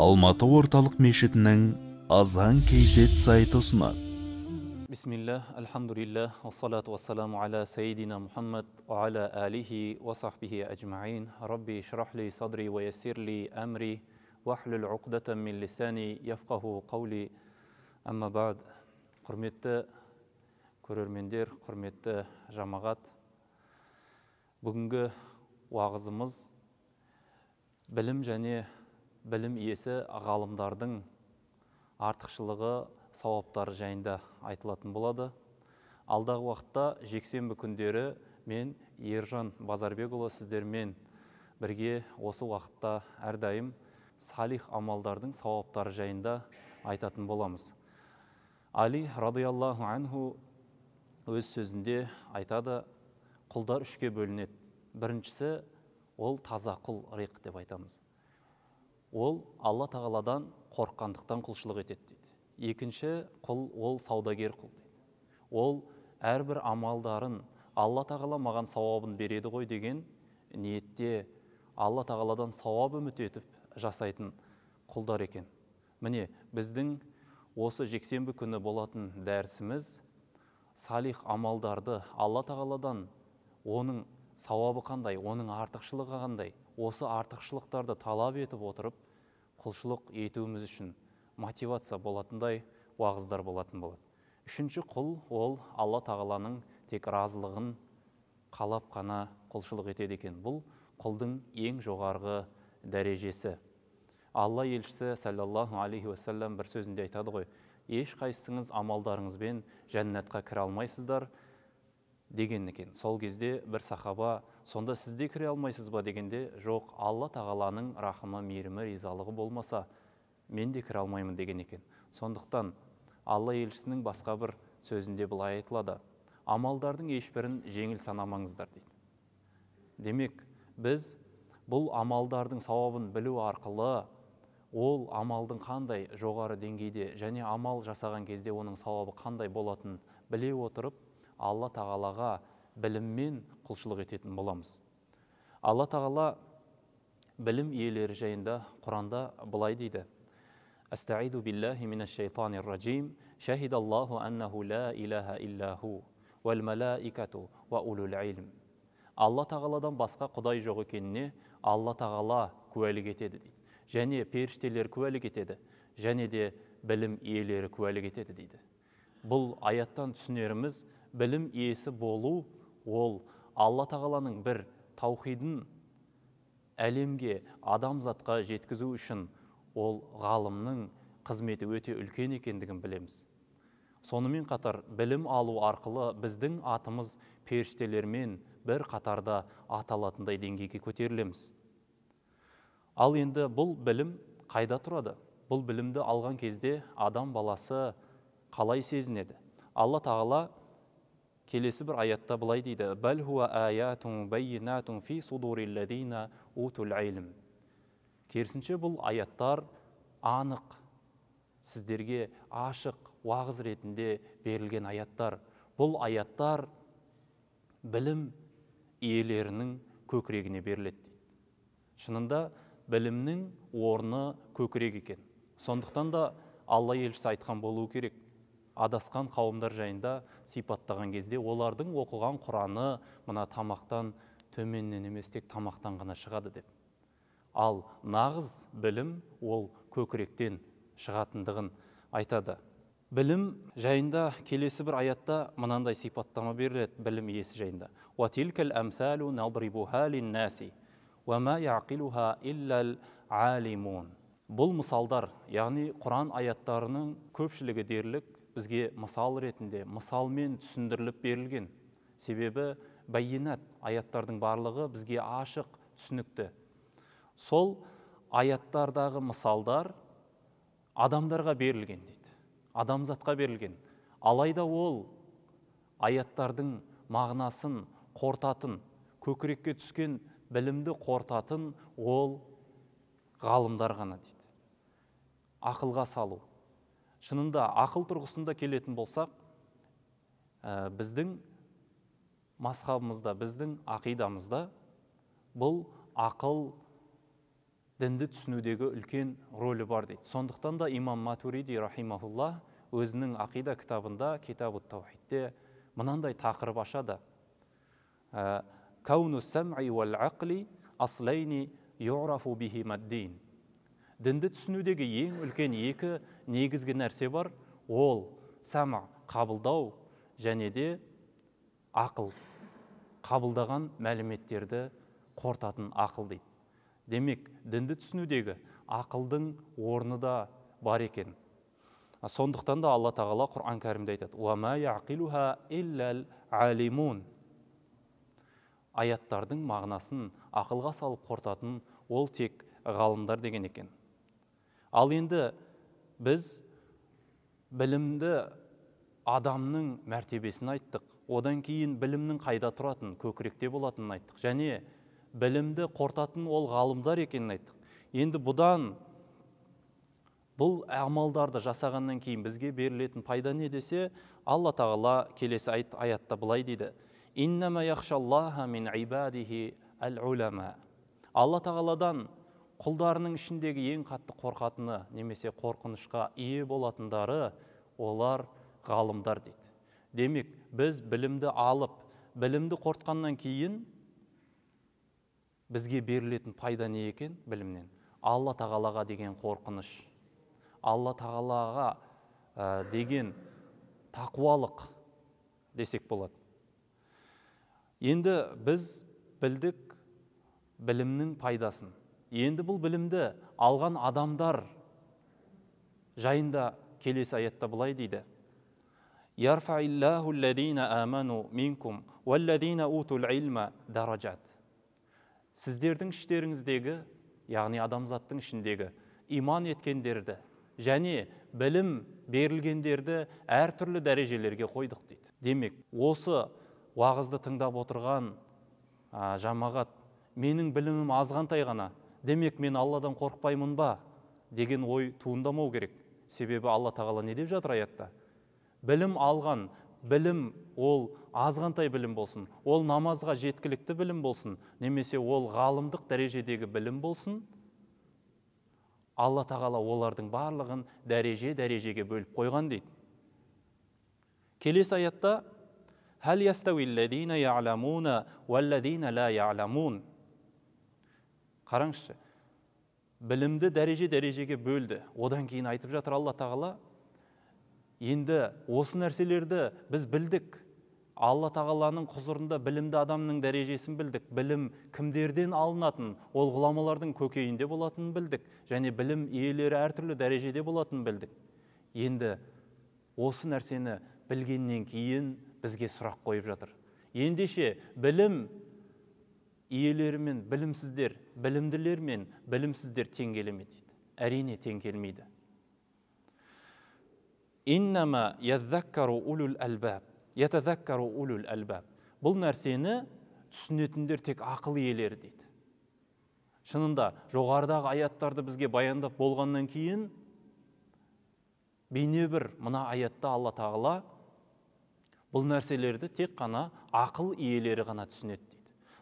алматы орталық мешітінің азан кейзет сайты ұсынады бисмилля альхамдулилля уассалату уассаламу аля саидина мұхаммад уаля алихи уасахбихи әжмаин рабби шрахли садри ваясирли әмри уахлул уқдата мин лисани яфқаху қаули әмма бад құрметті көрермендер құрметті жамағат бүгінгі уағызымыз білім және білім иесі ғалымдардың артықшылығы сауаптары жайында айтылатын болады алдағы уақытта жексенбі күндері мен ержан базарбекұлы сіздермен бірге осы уақытта әрдайым салих амалдардың сауаптары жайында айтатын боламыз али радиаллаху анху өз сөзінде айтады құлдар үшке бөлінеді біріншісі ол таза құл риқ деп айтамыз ол алла тағаладан қорққандықтан құлшылық етеді дейді екінші құл ол саудагер құл ол әрбір амалдарын алла тағала маған сауабын береді ғой деген ниетте алла тағаладан сауап үміт етіп жасайтын құлдар екен міне біздің осы жексенбі күні болатын дәрісіміз салих амалдарды алла тағаладан оның сауабы қандай оның артықшылығы қандай осы артықшылықтарды талап етіп отырып құлшылық етуіміз үшін мотивация болатындай уағыздар болатын болады үшінші құл ол алла тағаланың тек разылығын қалап қана құлшылық етеді екен бұл құлдың ең жоғарғы дәрежесі алла елшісі саллаллаху алейхи уассалам бір сөзінде айтады ғой ешқайсыңыз амалдарыңызбен жәннатқа кіре алмайсыздар деген екен сол кезде бір сахаба сонда сізде де кіре алмайсыз ба дегенде жоқ алла тағаланың рахымы мейірімі ризалығы болмаса мен де кіре алмаймын деген екен сондықтан алла елшісінің басқа бір сөзінде былай айтылады амалдардың ешбірін жеңіл санамаңыздар дейді демек біз бұл амалдардың сауабын білу арқылы ол амалдың қандай жоғары деңгейде және амал жасаған кезде оның сауабы қандай болатынын біле отырып алла тағалаға біліммен құлшылық ететін боламыз алла тағала білім иелері жайында құранда былай дейді أستعيذ بالله من الشيطان الرجيم شهد الله أنه لا إله إلا هو والملائكة وأولو алла тағаладан басқа құдай жоқ екеніне алла тағала куәлік етеді дейді және періштелер куәлік етеді және де білім иелері куәлік етеді дейді бұл аяттан түсінеріміз білім иесі болу ол алла тағаланың бір таухидін әлемге адамзатқа жеткізу үшін ол ғалымның қызметі өте үлкен екендігін білеміз сонымен қатар білім алу арқылы біздің атымыз періштелермен бір қатарда аталатындай деңгейге көтерілеміз ал енді бұл білім қайда тұрады бұл білімді алған кезде адам баласы қалай сезінеді алла тағала келесі бір аятта былай дейді бәл керісінше бұл аяттар анық сіздерге ашық уағыз ретінде берілген аяттар бұл аяттар білім иелерінің көкірегіне беріледі дейді шынында білімнің орны көкірек екен сондықтан да алла елшісі айтқан болуы керек адасқан қауымдар жайында сипаттаған кезде олардың оқыған құраны мына тамақтан төменнен емес тек тамақтан ғана шығады деп ал нағыз білім ол көкіректен шығатындығын айтады білім жайында келесі бір аятта мынандай сипаттама беріледі білім иесі жайында бұл мысалдар яғни құран аяттарының көпшілігі дерлік бізге мысал ретінде мысалмен түсіндіріліп берілген себебі бәйенат, аяттардың барлығы бізге ашық түсінікті сол аяттардағы мысалдар адамдарға берілген дейді адамзатқа берілген алайда ол аяттардың мағынасын қортатын көкірекке түскен білімді қортатын ол ғалымдар ғана дейді ақылға салу шынында ақыл тұрғысында келетін болсақ ә, біздің масхабымызда біздің ақидамызда бұл ақыл дінді түсінудегі үлкен рөлі бар дейді сондықтан да имам матуриди рахимахулла өзінің ақида кітабында китабу таухидте мынандай тақырып ашады ә, кауну уәл ақли аслайни юрафу дінді түсінудегі ең үлкен екі негізгі нәрсе бар ол сама қабылдау және де ақыл қабылдаған мәліметтерді қортатын ақыл дейді демек дінді түсінудегі ақылдың орны да бар екен сондықтан да алла тағала құран кәрімде айтады аяттардың мағынасын ақылға салып қортатын ол тек ғалымдар деген екен ал енді біз білімді адамның мәртебесін айттық одан кейін білімнің қайда тұратын көкіректе болатынын айттық және білімді қортатын ол ғалымдар екенін айттық енді бұдан бұл амалдарды жасағаннан кейін бізге берілетін пайда не десе алла тағала келесі айт, аятта былай дейді алла тағаладан құлдарының ішіндегі ең қатты қорқатыны немесе қорқынышқа ие болатындары олар ғалымдар дейді демек біз білімді алып білімді қортқаннан кейін бізге берілетін пайда не екен білімнен алла тағалаға деген қорқыныш алла тағалаға деген тақуалық десек болады енді біз білдік білімнің пайдасын енді бұл білімді алған адамдар жайында келесі аятта былай дейді аману даражат сіздердің іштеріңіздегі яғни адамзаттың ішіндегі иман еткендерді және білім берілгендерді әртүрлі дәрежелерге қойдық дейді демек осы уағызды тыңдап отырған жамағат менің білімім азғантай ғана демек мен алладан қорықпаймын ба деген ой туындамау керек себебі алла тағала не деп жатыр аятта білім алған білім ол азғантай білім болсын ол намазға жеткілікті білім болсын немесе ол ғалымдық дәрежедегі білім болсын алла тағала олардың барлығын дәреже дәрежеге бөліп қойған дейді келесі аятта қараңызшы білімді дәреже дәрежеге бөлді одан кейін айтып жатыр алла тағала енді осы нәрселерді біз білдік алла тағаланың құзырында білімді адамның дәрежесін білдік білім кімдерден алынатын, ол ғұламалардың көкейінде болатынын білдік және білім иелері әртүрлі дәрежеде болатынын білдік енді осы нәрсені білгеннен кейін бізге сұрақ қойып жатыр ендеше білім иелері мен білімсіздер білімділер мен білімсіздер тең келе дейді әрине тең келмейді бұл нәрсені түсінетіндер тек ақыл иелері дейді шынында жоғарыдағы аяттарды бізге баяндап болғаннан кейін бір мына аятта алла тағала бұл нәрселерді тек қана ақыл иелері ғана түсінеді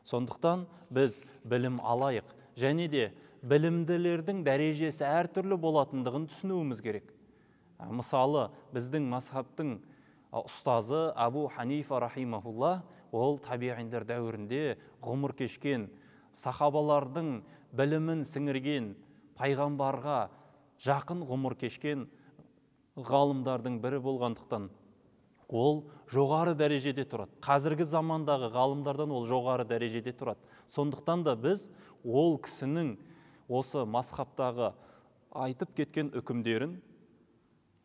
сондықтан біз білім алайық және де білімділердің дәрежесі әртүрлі болатындығын түсінуіміз керек мысалы біздің мазхабтың ұстазы Абу ханифа рахимахулла ол табиғиндар дәуірінде ғұмыр кешкен сахабалардың білімін сіңірген пайғамбарға жақын ғұмыр кешкен ғалымдардың бірі болғандықтан ол жоғары дәрежеде тұрады қазіргі замандағы ғалымдардан ол жоғары дәрежеде тұрады сондықтан да біз ол кісінің осы масхабтағы айтып кеткен үкімдерін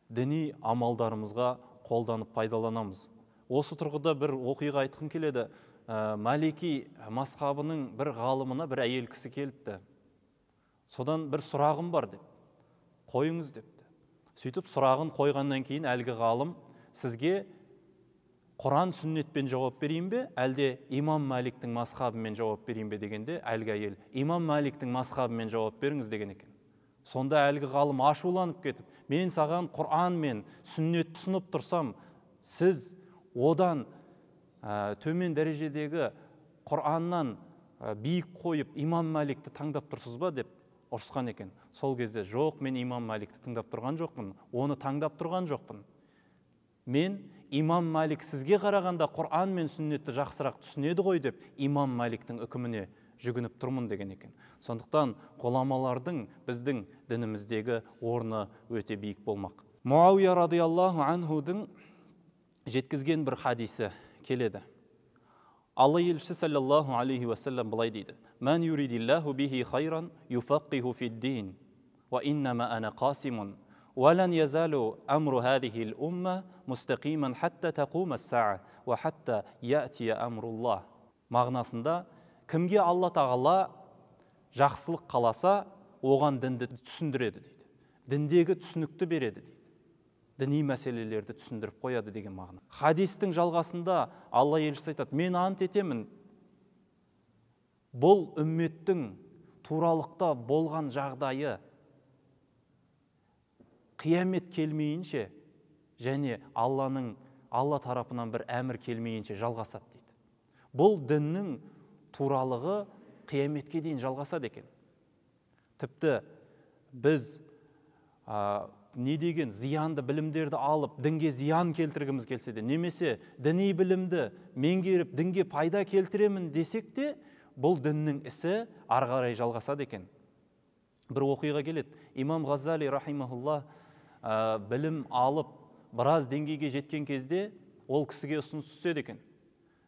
діни амалдарымызға қолданып пайдаланамыз осы тұрғыда бір оқиға айтқым келеді ә, мәлики масхабының бір ғалымына бір әйел кісі келіпті содан бір сұрағым бар деп қойыңыз депті сөйтіп сұрағын қойғаннан кейін әлгі ғалым сізге құран сүннетпен жауап берейін бе әлде имам мәликтің масхабымен жауап берейін бе дегенде әлгі әйел имам мәликтің масхабымен жауап беріңіз деген екен сонда әлгі ғалым ашуланып кетіп мен саған құран мен сүннетті ұсынып тұрсам сіз одан төмен дәрежедегі құраннан ә, биік қойып имам мәликті таңдап тұрсыз ба деп ұрысқан екен сол кезде жоқ мен имам мәликті тыңдап тұрған жоқпын оны таңдап тұрған жоқпын мен имам Малик сізге қарағанда құран мен сүннетті жақсырақ түсінеді ғой деп имам Маликтің үкіміне жүгініп тұрмын деген екен сондықтан ғұламалардың біздің дініміздегі орны өте биік болмақ муауия радиаллаху анхудың жеткізген бір хадисі келеді алла елшісі саллаллаху алейхи уассалам былай дейді мән юридиллаху бихи хайран юфақ иннама ана ولن يزال امر هذه الامه مستقيما حتى تقوم الساعه وحتى ياتي الله мағынасында кімге алла тағала жақсылық қаласа оған дінді түсіндіреді дейді діндегі түсінікті береді дейді діни мәселелерді түсіндіріп қояды деген мағына хадистің жалғасында алла елшісі айтады мен ант етемін бұл үмметтің туралықта болған жағдайы қиямет келмейінше және алланың алла тарапынан бір әмір келмейінше жалғасады дейді бұл діннің туралығы қияметке дейін жалғасады екен тіпті біз не деген зиянды білімдерді алып дінге зиян келтіргіміз келсе де немесе діни білімді меңгеріп дінге пайда келтіремін десек те бұл діннің ісі ары қарай жалғасады екен бір оқиға келеді имам ғазали рахимаулла ә, білім алып біраз деңгейге жеткен кезде ол кісіге ұсыныс түседі екен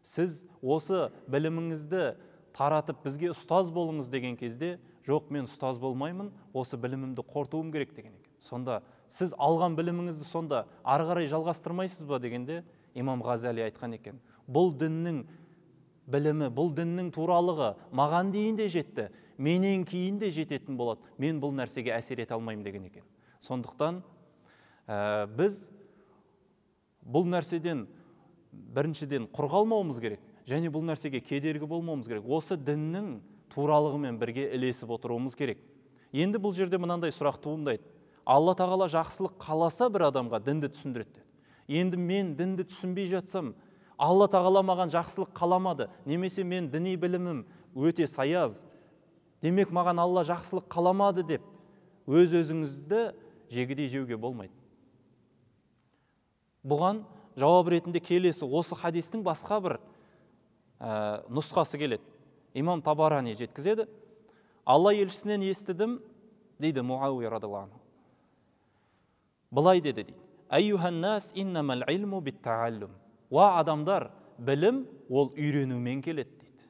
сіз осы біліміңізді таратып бізге ұстаз болыңыз деген кезде жоқ мен ұстаз болмаймын осы білімімді қортуым керек деген екен сонда сіз алған біліміңізді сонда ары қарай жалғастырмайсыз ба дегенде имам ғазали айтқан екен бұл діннің білімі бұл діннің туралығы маған дейін де жетті менен кейін де жететін болады мен бұл нәрсеге әсер ете алмаймын деген екен сондықтан ә, біз бұл нәрседен біріншіден құр қалмауымыз керек және бұл нәрсеге кедергі болмауымыз керек осы діннің туралығымен бірге ілесіп отыруымыз керек енді бұл жерде мынандай сұрақ туындайды алла тағала жақсылық қаласа бір адамға дінді түсіндіреді енді мен дінді түсінбей жатсам алла тағала маған жақсылық қаламады немесе мен діни білімім өте саяз демек маған алла жақсылық қаламады деп өз өзіңізді жегідей жеуге болмайды бұған жауап ретінде келесі осы хадистің басқа бір ә, нұсқасы келеді имам табарани жеткізеді алла елшісінен естідім дейді муауия анху былай деді дейді уа адамдар білім ол үйренумен келеді дейді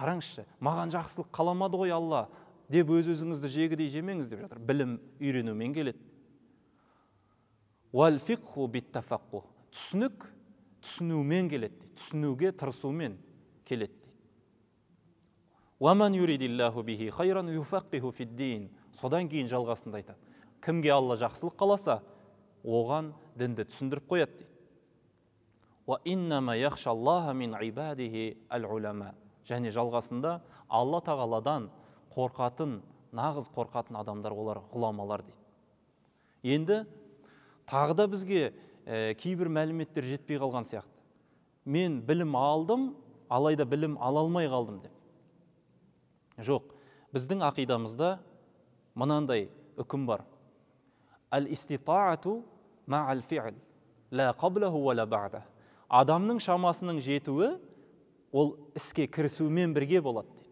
қараңызшы маған жақсылық қаламады ғой алла деп өз өзіңізді жегідей жемеңіз деп жатыр білім үйренумен келеді уәлфиқху биттафақу түсінік түсінумен келеді дейді түсінуге тырысумен келеді дейді содан кейін жалғасында айтады кімге алла жақсылық қаласа оған дінді түсіндіріп қояды дейді және жалғасында алла тағаладан қорқатын нағыз қорқатын адамдар олар ғұламалар дейді енді тағы да бізге кейбір мәліметтер жетпей қалған сияқты мен білім алдым алайда білім ала алмай қалдым деп жоқ біздің ақидамызда мынандай үкім бар әл иститаату әл фи'л ла адамның шамасының жетуі ол іске кірісумен бірге болады дейді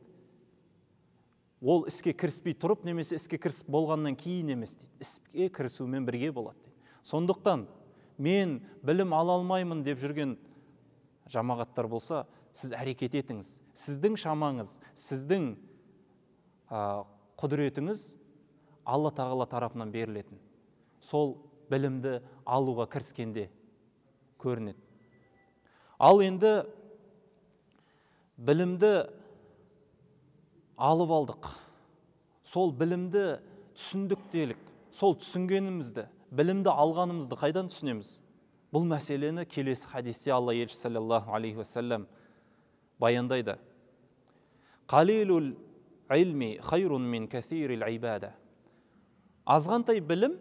ол іске кіріспей тұрып немесе іске кірісіп болғаннан кейін емес дейді іске кірісумен бірге болады сондықтан мен білім ала алмаймын деп жүрген жамағаттар болса сіз әрекет етіңіз сіздің шамаңыз сіздің ә, құдіретіңіз алла тағала тарапынан берілетін сол білімді алуға кіріскенде көрінеді ал енді білімді алып алдық сол білімді түсіндік делік сол түсінгенімізді білімді алғанымызды қайдан түсінеміз бұл мәселені келесі хадисте алла Елші саллаллаху алейхи уассалам баяндайды қалилул илми хайрун мин ибада азғантай білім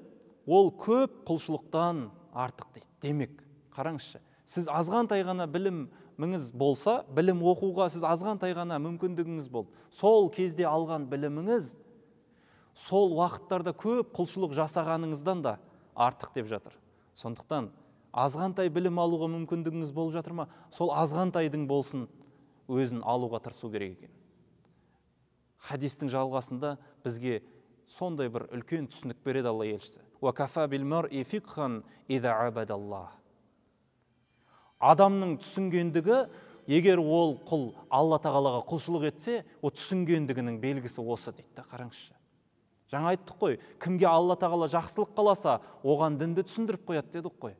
ол көп құлшылықтан артық дейді демек қараңызшы сіз азғантай ғана біліміңіз болса білім оқуға сіз азғантай ғана мүмкіндігіңіз болды сол кезде алған біліміңіз сол уақыттарда көп құлшылық жасағаныңыздан да артық деп жатыр сондықтан азғантай білім алуға мүмкіндігіңіз болып жатыр ма сол азғантайдың болсын өзін алуға тырысу керек екен хадистің жалғасында бізге сондай бір үлкен түсінік береді алла елшісі адамның түсінгендігі егер ол құл алла тағалаға құлшылық етсе ол түсінгендігінің белгісі осы дейді да қараңызшы жаңа айттық қой кімге алла тағала жақсылық қаласа оған дінді түсіндіріп қояды дедік қой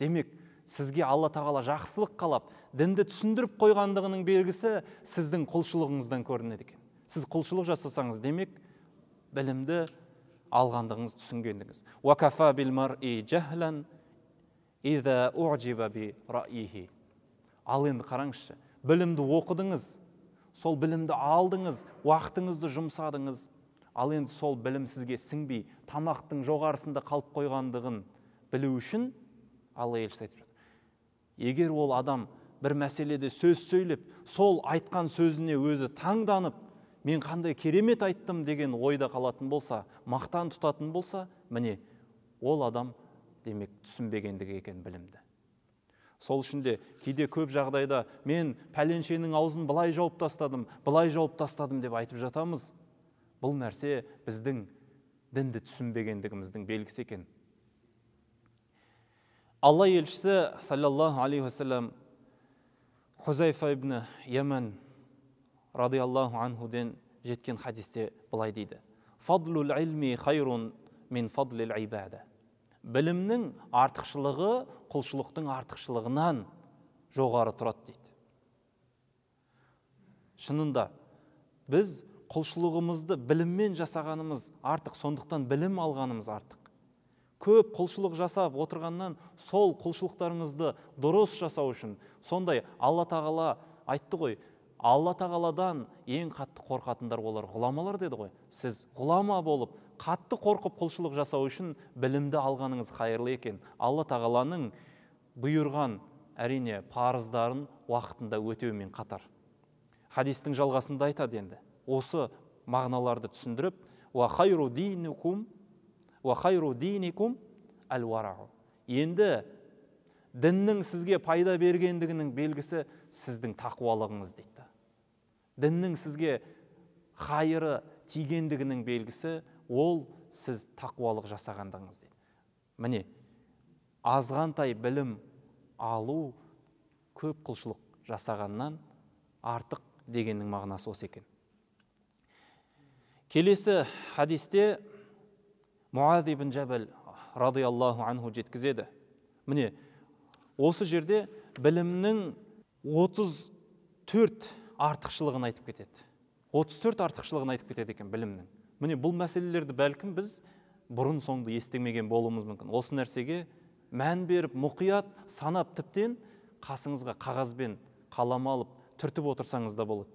демек сізге алла тағала жақсылық қалап дінді түсіндіріп қойғандығының белгісі сіздің құлшылығыңыздан көрінеді екен сіз құлшылық жасасаңыз демек білімді алғандығыңыз түсінгендігіңіз уакафа ал енді қараңызшы білімді оқыдыңыз сол білімді алдыңыз уақытыңызды жұмсадыңыз ал енді сол білім сізге сіңбей тамақтың жоғарысында қалып қойғандығын білу үшін алла елшісі айтып жатыр егер ол адам бір мәселеде сөз сөйлеп сол айтқан сөзіне өзі таңданып мен қандай керемет айттым деген ойда қалатын болса мақтан тұтатын болса міне ол адам демек түсінбегендігі екен білімді сол үшін де кейде көп жағдайда мен пәленшенің аузын былай жауып тастадым былай жауып тастадым деп айтып жатамыз бұл нәрсе біздің дінді түсінбегендігіміздің белгісі екен алла елшісі саллаллаху алейхи уассалам хузайфа ибн ямән радиаллаху анхуден жеткен хадисте былай дейді фадлул илми хайрун мин фадлил ибада білімнің артықшылығы құлшылықтың артықшылығынан жоғары тұрады дейді шынында біз құлшылығымызды біліммен жасағанымыз артық сондықтан білім алғанымыз артық көп құлшылық жасап отырғаннан сол құлшылықтарыңызды дұрыс жасау үшін сондай алла тағала айтты ғой алла тағаладан ең қатты қорқатындар олар ғұламалар деді ғой сіз ғұлама болып қатты қорқып құлшылық жасау үшін білімді алғаныңыз қайырлы екен алла тағаланың бұйырған әрине парыздарын уақытында өтеумен қатар хадистің жалғасында айтады енді осы мағыналарды түсіндіріп уахайру динукум уахайру диникум енді діннің сізге пайда бергендігінің белгісі сіздің тақуалығыңыз дейді діннің сізге хайыры тигендігінің белгісі ол сіз тақуалық жасағандығыңыз дейді міне азғантай білім алу көп құлшылық жасағаннан артық дегеннің мағынасы осы екен келесі хадисте муаз ибн жәбәл радиаллаху анху жеткізеді міне осы жерде білімнің 34 артықшылығын айтып кетеді 34 артықшылығын айтып кетеді екен білімнің міне бұл мәселелерді бәлкім біз бұрын соңды естімеген болуымыз мүмкін осы нәрсеге мән беріп мұқият санап тіптен қасыңызға қағазбен қалам алып түртіп отырсаңыз да болады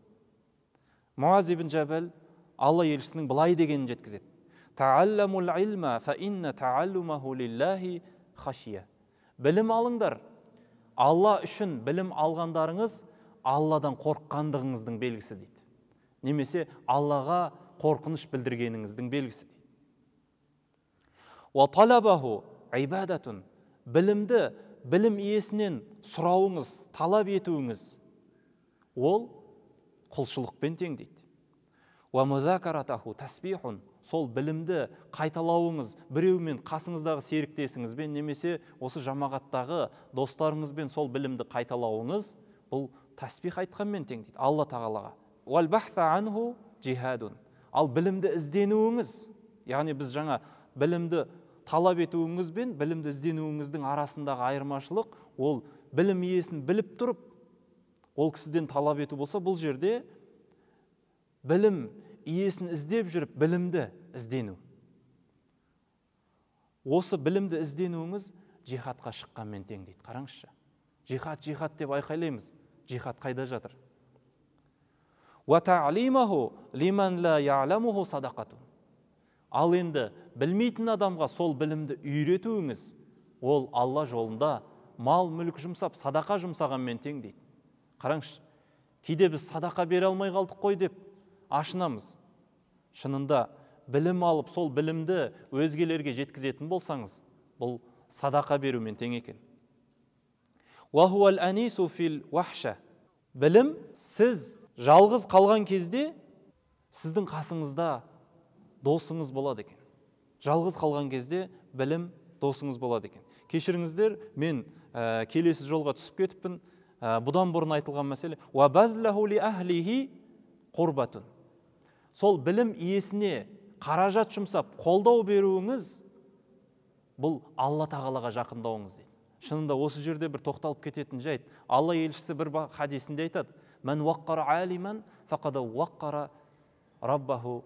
муаз ибн жәбәл алла елшісінің былай дегенін жеткізеді фа инна білім алыңдар алла үшін білім алғандарыңыз алладан қорыққандығыңыздың белгісі дейді немесе аллаға қорқыныш білдіргеніңіздің белгісі дейді білімді білім иесінен сұрауыңыз талап етуіңіз ол құлшылықпен тең дейді сол білімді қайталауыңыз біреумен қасыңыздағы серіктесіңізбен немесе осы жамағаттағы достарыңызбен сол білімді қайталауыңыз бұл тәсбих айтқанмен тең дейді алла тағалаға ал білімді ізденуіңіз яғни біз жаңа білімді талап етуіңіз бен білімді ізденуіңіздің арасындағы айырмашылық ол білім иесін біліп тұрып ол кісіден талап ету болса бұл жерде білім иесін іздеп жүріп білімді іздену осы білімді ізденуіңіз жихадқа шыққанмен тең дейді қараңызшы жихад жихад деп айқайлаймыз жихад қайда жатыр ал енді білмейтін адамға сол білімді үйретуіңіз ол алла жолында мал мүлік жұмсап садақа жұмсағанмен тең дейді қараңызшы кейде біз садақа бере алмай қалдық қой деп ашынамыз шынында білім алып сол білімді өзгелерге жеткізетін болсаңыз бұл садақа берумен тең екен білім сіз жалғыз қалған кезде сіздің қасыңызда досыңыз болады екен жалғыз қалған кезде білім досыңыз болады екен кешіріңіздер мен ә, келесі жолға түсіп кетіппін ә, бұдан бұрын айтылған мәселе сол білім иесіне қаражат жұмсап қолдау беруіңіз бұл алла тағалаға жақындауыңыз дейді шынында осы жерде бір тоқталып кететін жайт алла елшісі бір хадисінде айтады мән уаққара алиман фақада уаққара раббаху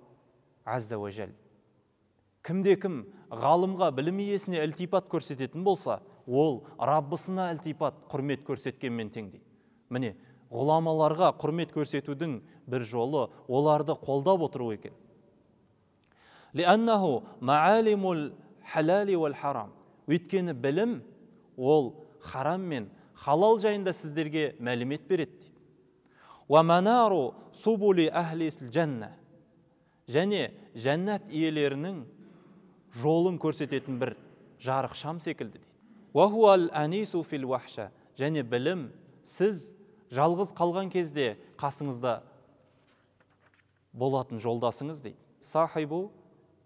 кімде кім ғалымға білім иесіне ілтипат көрсететін болса ол раббысына ілтипат құрмет көрсеткенмен тең дейді міне ғұламаларға құрмет көрсетудің бір жолы оларды қолдап отыру екен өйткені білім ол харам мен халал жайында сіздерге мәлімет береді дейді субули және жәннат иелерінің жолын көрсететін бір жарық шам секілді дейді және білім сіз жалғыз қалған кезде қасыңызда болатын жолдасыңыз дейді сахибу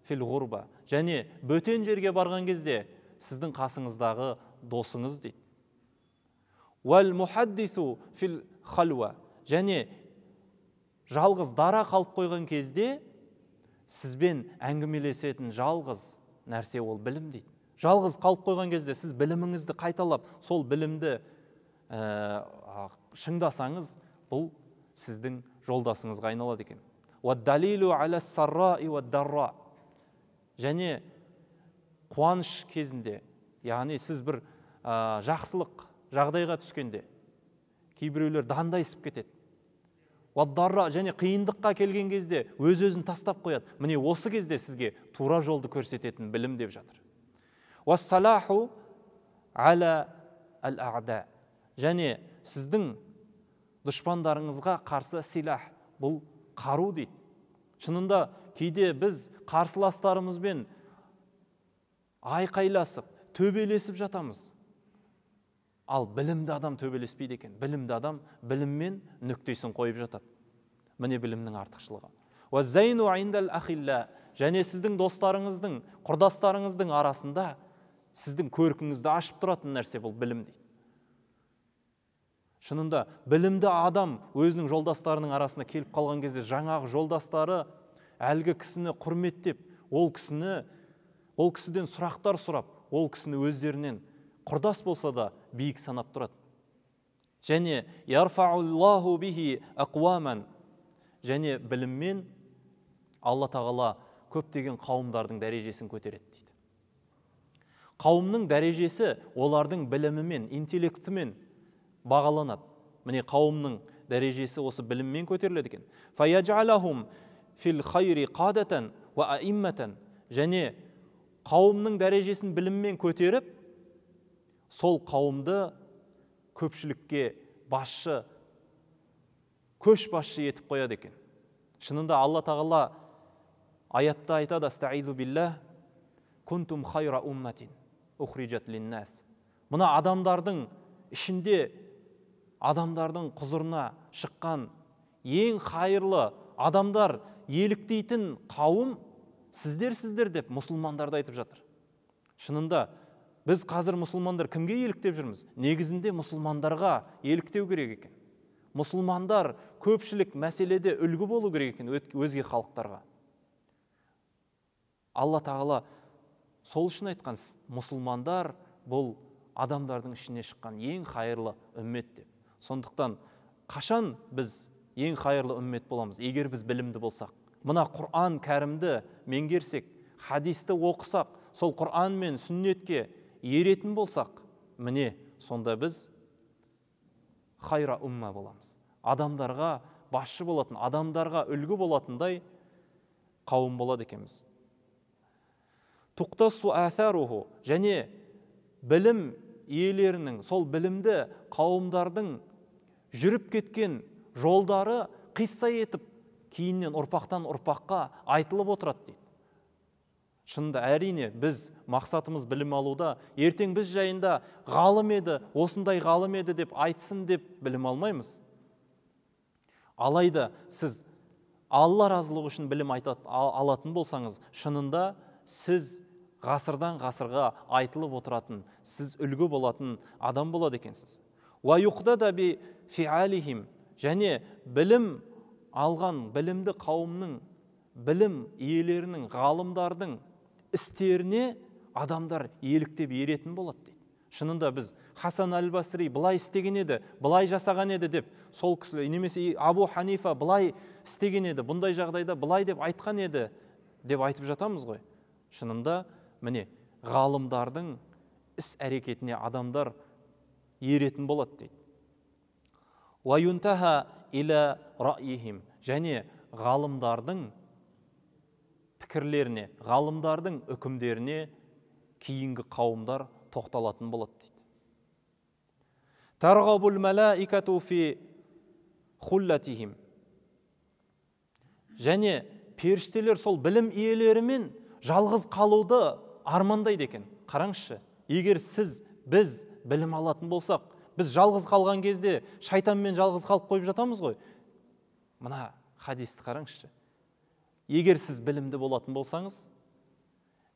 фил ғурба және бөтен жерге барған кезде сіздің қасыңыздағы досыңыз дейді уәл мухаддису фил халуа және жалғыз дара қалып қойған кезде сізбен әңгімелесетін жалғыз нәрсе ол білім дейді жалғыз қалып қойған кезде сіз біліміңізді қайталап сол білімді шыңдасаңыз бұл сіздің жолдасыңызға айналады екен және қуаныш кезінде яғни сіз бір жақсылық жағдайға түскенде кейбіреулер дандайсып кетеді уаддарра және қиындыққа келген кезде өз өзін тастап қояды міне осы кезде сізге тура жолды көрсететін білім деп жатыр және сіздің дұшпандарыңызға қарсы силах бұл қару дейді шынында кейде біз қарсыластарымызбен айқайласып төбелесіп жатамыз ал білімді адам төбелеспейді екен білімді адам біліммен нүктесін қойып жатады міне білімнің артықшылығы және сіздің достарыңыздың құрдастарыңыздың арасында сіздің көркіңізді ашып тұратын нәрсе бұл білім дейді шынында білімді адам өзінің жолдастарының арасына келіп қалған кезде жаңағы жолдастары әлгі кісіні құрметтеп ол кісіні ол кісіден сұрақтар сұрап ол кісіні өздерінен құрдас болса да биік санап тұрады және бихи әқуаман және біліммен алла тағала көптеген қауымдардың дәрежесін көтереді дейді қауымның дәрежесі олардың білімімен интеллектімен бағаланады міне қауымның дәрежесі осы біліммен көтеріледі екен фил хайри қадатан ва және қауымның дәрежесін біліммен көтеріп сол қауымды көпшілікке басшы көшбасшы етіп қояды екен шынында алла тағала аятта айтады астаизу биллах күнтум хайра умматин мына адамдардың ішінде адамдардың құзырына шыққан ең қайырлы адамдар еліктейтін қауым сіздер-сіздер деп мұсылмандарды айтып жатыр шынында біз қазір мұсылмандар кімге еліктеп жүрміз негізінде мұсылмандарға еліктеу керек екен мұсылмандар көпшілік мәселеде үлгі болу керек екен өзге халықтарға алла тағала сол үшін айтқан мұсылмандар бұл адамдардың ішіне шыққан ең қайырлы үммет деп сондықтан қашан біз ең қайырлы үммет боламыз егер біз білімді болсақ мына құран кәрімді меңгерсек хадисті оқысақ сол құран мен сүннетке еретін болсақ міне сонда біз хайра умма боламыз адамдарға басшы болатын адамдарға үлгі болатындай қауым болады екенбіз және білім иелерінің сол білімді қауымдардың жүріп кеткен жолдары қисса етіп кейіннен ұрпақтан ұрпаққа айтылып отырады дейді шынында әрине біз мақсатымыз білім алуда ертең біз жайында ғалым еді осындай ғалым еді деп айтсын деп білім алмаймыз алайда сіз алла разылығы үшін білім айтат, алатын болсаңыз шынында сіз ғасырдан ғасырға айтылып отыратын сіз үлгі болатын адам болады екенсіз фиалихим және білім алған білімді қауымның білім иелерінің ғалымдардың істеріне адамдар еліктеп еретін болады дейді шынында біз хасан әл басри былай істеген еді былай жасаған еді деп сол кісілер немесе абу ханифа былай істеген еді бұндай жағдайда былай деп айтқан еді деп айтып жатамыз ғой шынында міне ғалымдардың іс әрекетіне адамдар еретін болады дейді және ғалымдардың пікірлеріне ғалымдардың үкімдеріне кейінгі қауымдар тоқталатын болады дейді тарғабул мәләикату фи хуллатихим және періштелер сол білім иелерімен жалғыз қалуды армандайды екен қараңызшы егер сіз біз білім алатын болсақ біз жалғыз қалған кезде шайтанмен жалғыз қалып қойып жатамыз ғой мына хадисті қараңызшы егер сіз білімді болатын болсаңыз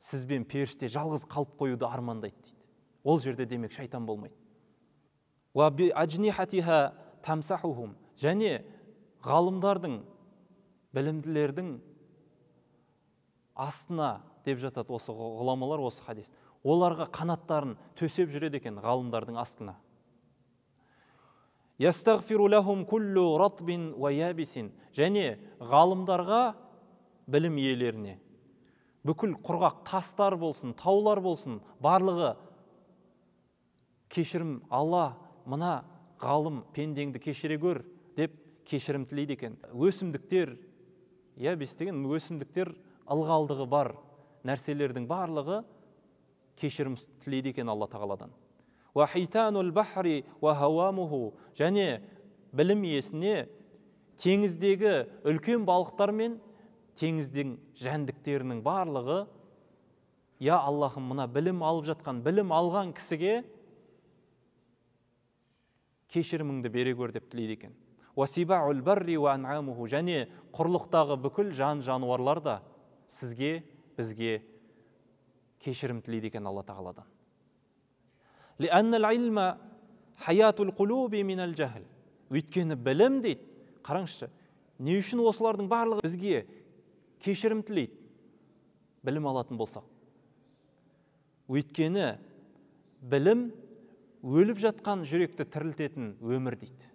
сізбен періште жалғыз қалып қоюды армандайды дейді ол жерде демек шайтан болмайды және ғалымдардың білімділердің астына деп жатады осы ғұламалар осы хадис оларға қанаттарын төсеп жүреді екен ғалымдардың астына және ғалымдарға білім иелеріне бүкіл құрғақ тастар болсын таулар болсын барлығы кешірім алла мына ғалым пендеңді кешіре көр деп кешірім тілейді екен өсімдіктер ябис деген өсімдіктер ылғалдығы бар нәрселердің барлығы кешірім тілейді екен алла тағаладан және білім иесіне теңіздегі үлкен балықтар мен теңіздің жәндіктерінің барлығы я аллахым мына білім алып жатқан білім алған кісіге кешіріміңді бере көр деп тілейді екен және құрлықтағы бүкіл жан жануарлар да сізге бізге кешірім тілейді екен алла тағаладан өйткені білім дейді қараңызшы не үшін осылардың барлығы бізге кешірім тілейді білім алатын болсақ өйткені білім өліп жатқан жүректі тірілтетін өмір дейді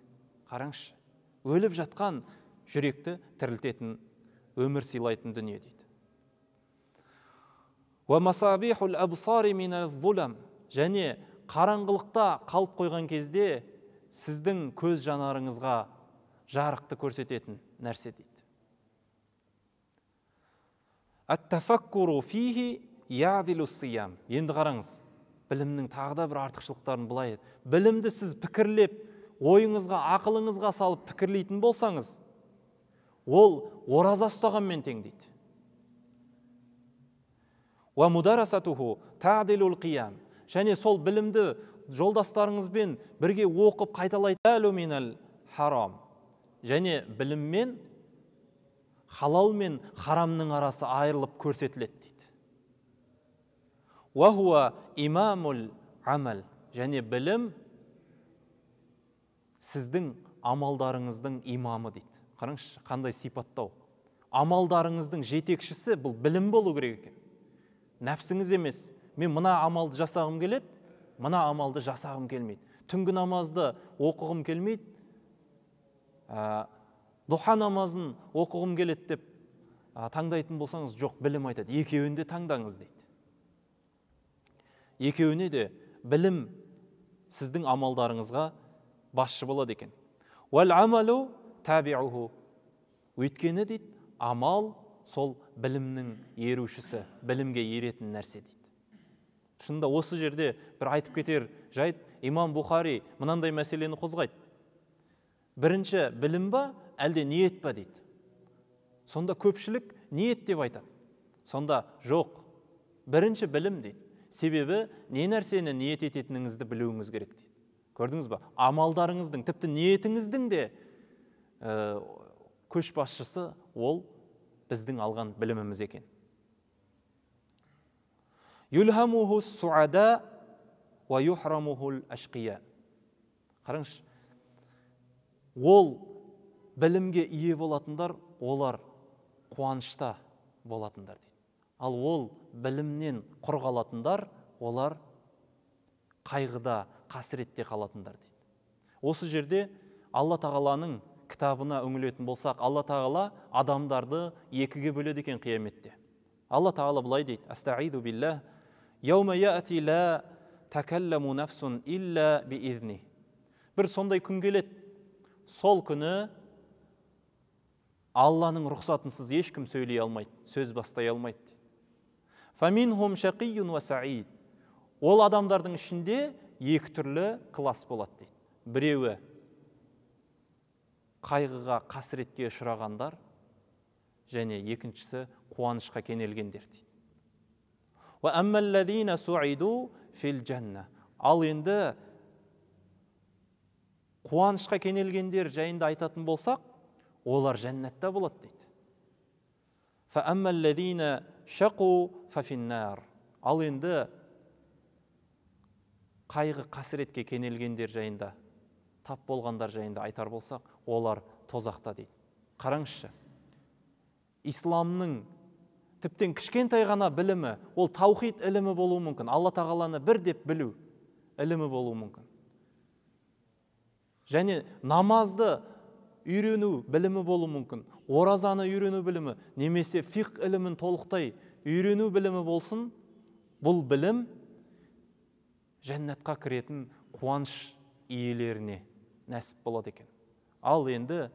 қараңызшы өліп жатқан жүректі тірілтетін өмір сыйлайтын дүние дейді және қараңғылықта қалып қойған кезде сіздің көз жанарыңызға жарықты көрсететін нәрсе дейді әттәфәккуру фихи сиям енді қараңыз білімнің тағы да бір артықшылықтарын былай білімді сіз пікірлеп ойыңызға ақылыңызға салып пікірлейтін болсаңыз ол ораза ұстағанмен тең дейді және сол білімді жолдастарыңызбен бірге оқып қайталайтын харам және біліммен халал мен харамның арасы айырылып көрсетіледі дейді уахуа имамул амал және білім сіздің амалдарыңыздың имамы дейді қараңызшы қандай сипаттау амалдарыңыздың жетекшісі бұл білім болу керек екен нәпсіңіз емес мен мына амалды жасағым келеді мына амалды жасағым келмейді түнгі намазды оқығым келмейді ә, намазын оқығым келеді деп ә, таңдайтын болсаңыз жоқ білім айтады екеуін де таңдаңыз дейді екеуіне де білім сіздің амалдарыңызға басшы болады екен амалу өйткені дейді амал сол білімнің ерушісі білімге еретін нәрсе дейді шынында осы жерде бір айтып кетер жайт имам Бухари, мынандай мәселені қозғайды бірінші білім ба әлде ниет па дейді сонда көпшілік ниет деп айтады сонда жоқ бірінші білім дейді себебі не нәрсені ниет ететініңізді білуіңіз керек дейді көрдіңіз ба амалдарыңыздың тіпті ниетіңіздің де ә, көшбасшысы ол біздің алған біліміміз екен юлхамуху суада уа юхрамухул ашқия қараңызшы ол білімге ие болатындар олар қуанышта болатындар дейді ал ол білімнен құр қалатындар олар қайғыда қасіретте қалатындар дейді осы жерде алла тағаланың кітабына үңілетін болсақ алла тағала адамдарды екіге бөледі екен қияметте алла тағала былай дейді бір сондай күн келеді сол күні алланың рұқсатынсыз ешкім сөйлей алмайды сөз бастай алмайды ол адамдардың ішінде екі түрлі класс болады дейді біреуі қайғыға қасіретке ұшырағандар және екіншісі қуанышқа кенелгендер дейді ал енді қуанышқа кенелгендер жайында айтатын болсақ олар жәннатта болады дейді ал енді қайғы қасіретке кенелгендер жайында тап болғандар жайында айтар болсақ олар тозақта дейді қараңызшы исламның тіптен кішкентай ғана білімі ол таухид ілімі болуы мүмкін алла тағаланы бір деп білу ілімі болуы мүмкін және намазды үйрену білімі болуы мүмкін оразаны үйрену білімі немесе фиқ ілімін толықтай үйрену білімі болсын бұл білім жәннатқа кіретін қуаныш иелеріне нәсіп болады екен ал енді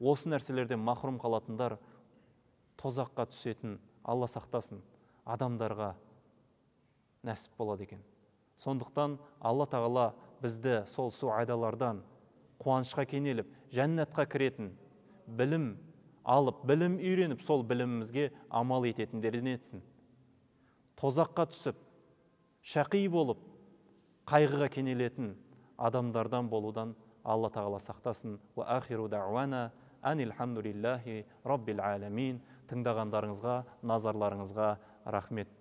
осы нәрселерден махрұм қалатындар тозаққа түсетін алла сақтасын адамдарға нәсіп болады екен сондықтан алла тағала бізді сол су айдалардан қуанышқа кенеліп жәннатқа кіретін білім алып білім үйреніп сол білімімізге амал ететіндерден етсін тозаққа түсіп шақи болып қайғыға кенелетін адамдардан болудан алла тағала сақтасын уа ахиру дауана ан раббил әлемин тыңдағандарыңызға назарларыңызға рахмет